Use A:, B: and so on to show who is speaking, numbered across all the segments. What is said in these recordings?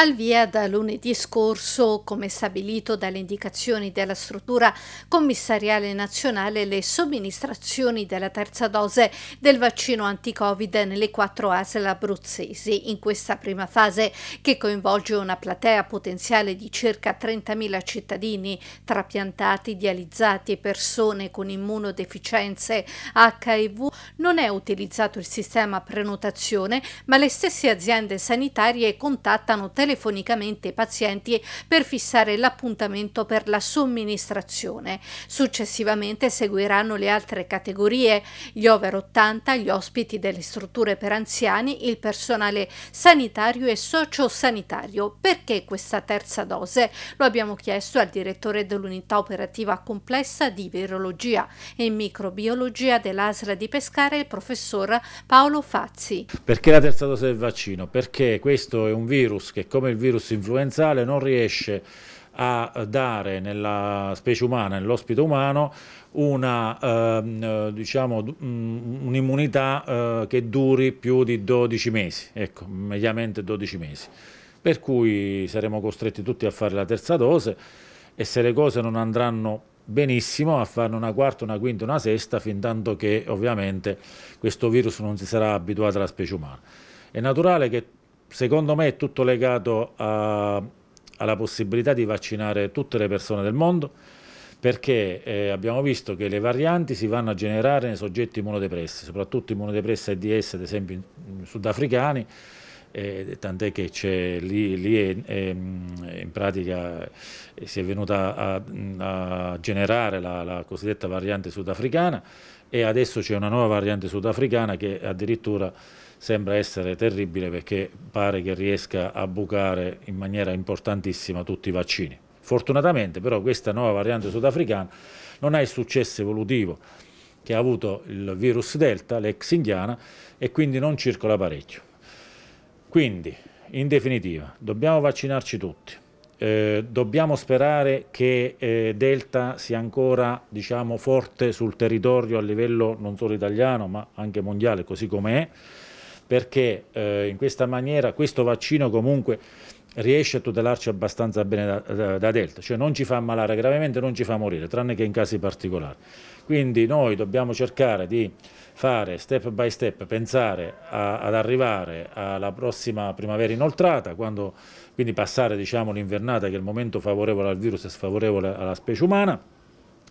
A: Al via da lunedì scorso, come stabilito dalle indicazioni della struttura commissariale nazionale, le somministrazioni della terza dose del vaccino anti-Covid nelle quattro ASL abruzzesi. In questa prima fase, che coinvolge una platea potenziale di circa 30.000 cittadini trapiantati, piantati, dializzati e persone con immunodeficienze HIV, non è utilizzato il sistema prenotazione, ma le stesse aziende sanitarie contattano telefonicamente telefonicamente i pazienti per fissare l'appuntamento per la somministrazione. Successivamente seguiranno le altre categorie, gli over 80, gli ospiti delle strutture per anziani, il personale sanitario e sociosanitario. Perché questa terza dose? Lo abbiamo chiesto al direttore dell'unità operativa complessa di virologia e microbiologia dell'ASRA di Pescara, il professor Paolo Fazzi.
B: Perché la terza dose del vaccino? Perché questo è un virus che siccome il virus influenzale non riesce a dare nella specie umana, nell'ospite umano, ehm, eh, diciamo, mm, un'immunità diciamo, eh, un che duri più di 12 mesi, ecco, mediamente 12 mesi. Per cui saremo costretti tutti a fare la terza dose e se le cose non andranno benissimo a farne una quarta, una quinta, una sesta, fin tanto che ovviamente questo virus non si sarà abituato alla specie umana. È naturale che secondo me è tutto legato a, alla possibilità di vaccinare tutte le persone del mondo perché eh, abbiamo visto che le varianti si vanno a generare nei soggetti immunodepressi, soprattutto immunodepressi AIDS, ad esempio in, in sudafricani, eh, tant'è che lì, lì è, è, in pratica si è venuta a, a generare la, la cosiddetta variante sudafricana e adesso c'è una nuova variante sudafricana che addirittura sembra essere terribile perché pare che riesca a bucare in maniera importantissima tutti i vaccini. Fortunatamente però questa nuova variante sudafricana non ha il successo evolutivo che ha avuto il virus delta, l'ex indiana, e quindi non circola parecchio. Quindi, in definitiva, dobbiamo vaccinarci tutti. Eh, dobbiamo sperare che eh, Delta sia ancora diciamo, forte sul territorio a livello non solo italiano ma anche mondiale, così come è perché eh, in questa maniera questo vaccino comunque riesce a tutelarci abbastanza bene da, da, da, Delta, cioè non ci fa ammalare gravemente, non ci fa morire, tranne che in casi particolari. Quindi noi dobbiamo cercare di fare step by step, pensare a, ad arrivare alla prossima primavera inoltrata, quando, quindi passare diciamo, l'invernata che è il momento favorevole al virus e sfavorevole alla specie umana,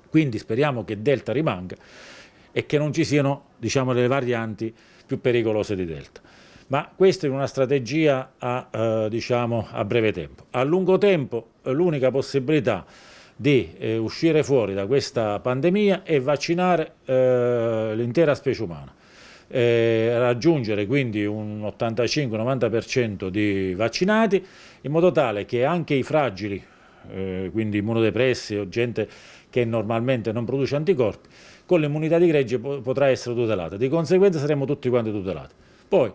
B: quindi speriamo che Delta rimanga e che non ci siano diciamo, delle varianti più pericolose di Delta. Ma questa è una strategia a, eh, diciamo, a breve tempo. A lungo tempo eh, l'unica possibilità di eh, uscire fuori da questa pandemia è vaccinare eh, l'intera specie umana. Eh, raggiungere quindi un 85-90% di vaccinati in modo tale che anche i fragili, eh, quindi immunodepressi o gente che normalmente non produce anticorpi, con l'immunità di gregge potrà essere tutelata, di conseguenza saremo tutti quanti tutelati. Poi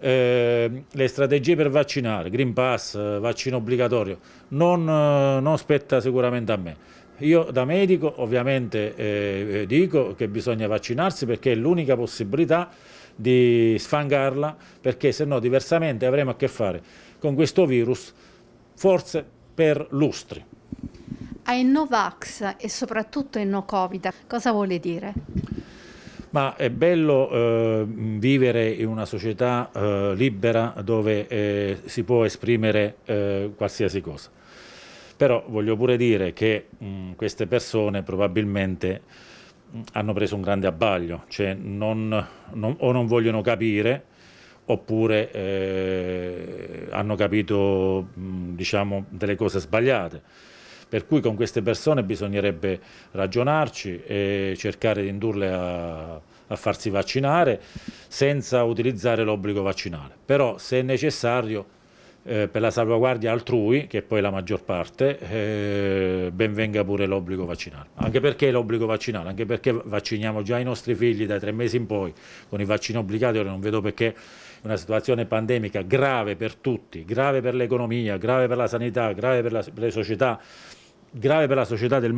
B: eh, le strategie per vaccinare, Green Pass, vaccino obbligatorio, non, non spetta sicuramente a me. Io da medico ovviamente eh, eh, dico che bisogna vaccinarsi perché è l'unica possibilità di sfangarla, perché se no diversamente avremo a che fare con questo virus forse per lustri
A: ai Novax e soprattutto ai No Covid. Cosa vuole dire?
B: Ma è bello eh, vivere in una società eh, libera dove eh, si può esprimere eh, qualsiasi cosa. Però voglio pure dire che mh, mm, queste persone probabilmente mm, hanno preso un grande abbaglio, cioè non, non, o non vogliono capire oppure eh, hanno capito mh, mm, diciamo, delle cose sbagliate per cui con queste persone bisognerebbe ragionarci e cercare di indurle a, a farsi vaccinare senza utilizzare l'obbligo vaccinale, però se è necessario eh, per la salvaguardia altrui, che è poi la maggior parte, eh, venga pure l'obbligo vaccinale. Anche perché l'obbligo vaccinale? Anche perché vacciniamo già i nostri figli dai tre mesi in poi con i vaccini obbligati, ora non vedo perché una situazione pandemica grave per tutti, grave per l'economia, grave per la sanità, grave per, la, per le società, grave per la società del,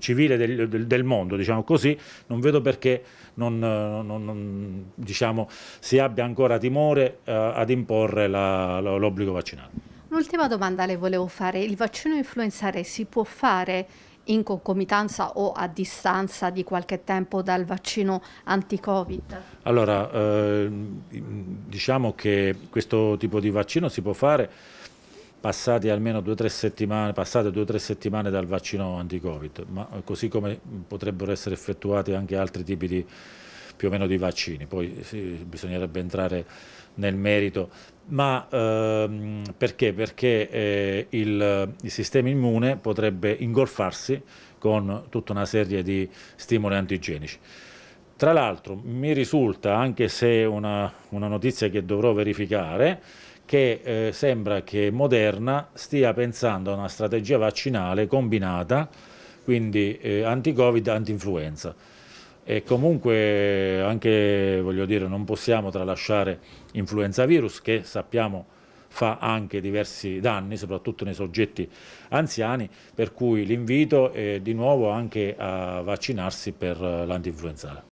B: civile del, del, del mondo, diciamo così, non vedo perché non, non, non, diciamo, si abbia ancora timore eh, ad imporre l'obbligo vaccinale.
A: Un'ultima domanda le volevo fare, il vaccino influenzare si può fare in concomitanza o a distanza di qualche tempo dal vaccino anti-Covid?
B: Allora, eh, diciamo che questo tipo di vaccino si può fare passate almeno due o tre settimane, due tre settimane dal vaccino anti-Covid, ma eh, così come potrebbero essere effettuati anche altri tipi di, più o meno di vaccini, poi sì, bisognerebbe entrare nel merito, ma ehm, perché? Perché eh, il, il sistema immune potrebbe ingolfarsi con tutta una serie di stimoli antigenici. Tra l'altro mi risulta, anche se è una, una notizia che dovrò verificare, che eh, sembra che Moderna stia pensando a una strategia vaccinale combinata, quindi eh, anti-Covid, anti-influenza. E comunque anche, voglio dire, non possiamo tralasciare influenza virus che sappiamo fa anche diversi danni, soprattutto nei soggetti anziani, per cui l'invito è di nuovo anche a vaccinarsi per eh, l'antinfluenzale.